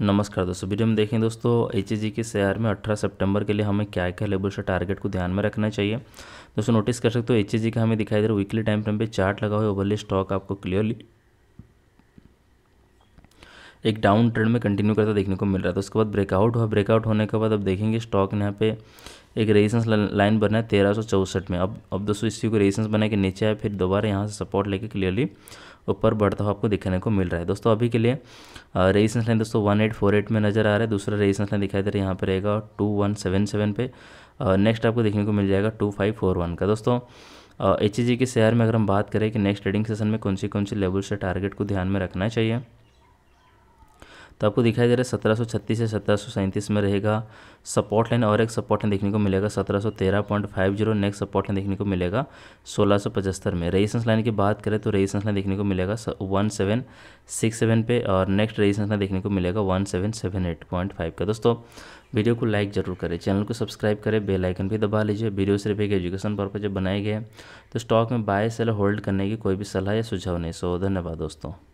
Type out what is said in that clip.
नमस्कार दोस्तों वीडियो में देखें दोस्तों एच के शेयर में 18 सितंबर के लिए हमें क्या क्या लेवल से टारगेट को ध्यान में रखना चाहिए दोस्तों नोटिस कर सकते हो एच का हमें दिखाई दे रहा है वीकली टाइम फ्रेम पे चार्ट लगा हुआ है ओवरली स्टॉक आपको क्लियरली एक डाउन ट्रेंड में कंटिन्यू करता देखने को मिल रहा है तो उसके बाद ब्रेकआउट हुआ ब्रेकआउट होने के बाद अब देखेंगे स्टॉक ने यहाँ पे एक रेजिस्टेंस लाइन बना है तेरह सौ चौसठ में अब अब दोस्तों इसी को रेजिस्टेंस बना के नीचे आए फिर दोबारा यहाँ से सपोर्ट लेके क्लियरली ऊपर बढ़ता हुआ आपको देखने को मिल रहा है दोस्तों अभी के लिए रेजिस्टेंस लाइन दोस्तों वन एट फोर एट में नजर आ रहा है दूसरा रेजिस्टेंस लाइन दिखाई दे रहा है यहाँ पर रहेगा टू वन सेवन सेवन पे नेक्स्ट आपको देखने को मिल जाएगा टू फाइव फोर वन का दोस्तों एच के शेयर में अगर हम बात करें कि नेक्स्ट ट्रेडिंग सेशन में कौन सी कौन सी लेवल से टारगेट को ध्यान में रखना चाहिए तो आपको दिखाई दे रहा है सत्रह सौ छत्तीस सत्रह सौ सैंतीस में रहेगा सपोर्ट लाइन और एक सपोर्ट लाइन देखने को मिलेगा सत्रह सौ तेरह point five zero next support line देखने को मिलेगा सोलह सौ पचहत्तर में रेजिस्टेंस लाइन की बात करें तो रेजिस्टेंस लाइन देखने को मिलेगा वन सेवन सिक्स सेवन पे और नेक्स्ट रेजिस्टेंस लाइन देखने को मिलेगा one seven seven eight point five का दोस्तों वीडियो को लाइक जरूर करें चैनल को सब्सक्राइब करें बेल आइकन भी दबा लीजिए वीडियो सिर्फ एक एजुकेशन पर्पज बनाए गए तो स्टॉक में बाय सेल होल्ड करने की कोई भी सलाह या सुझाव नहीं सो धन्यवाद दोस्तों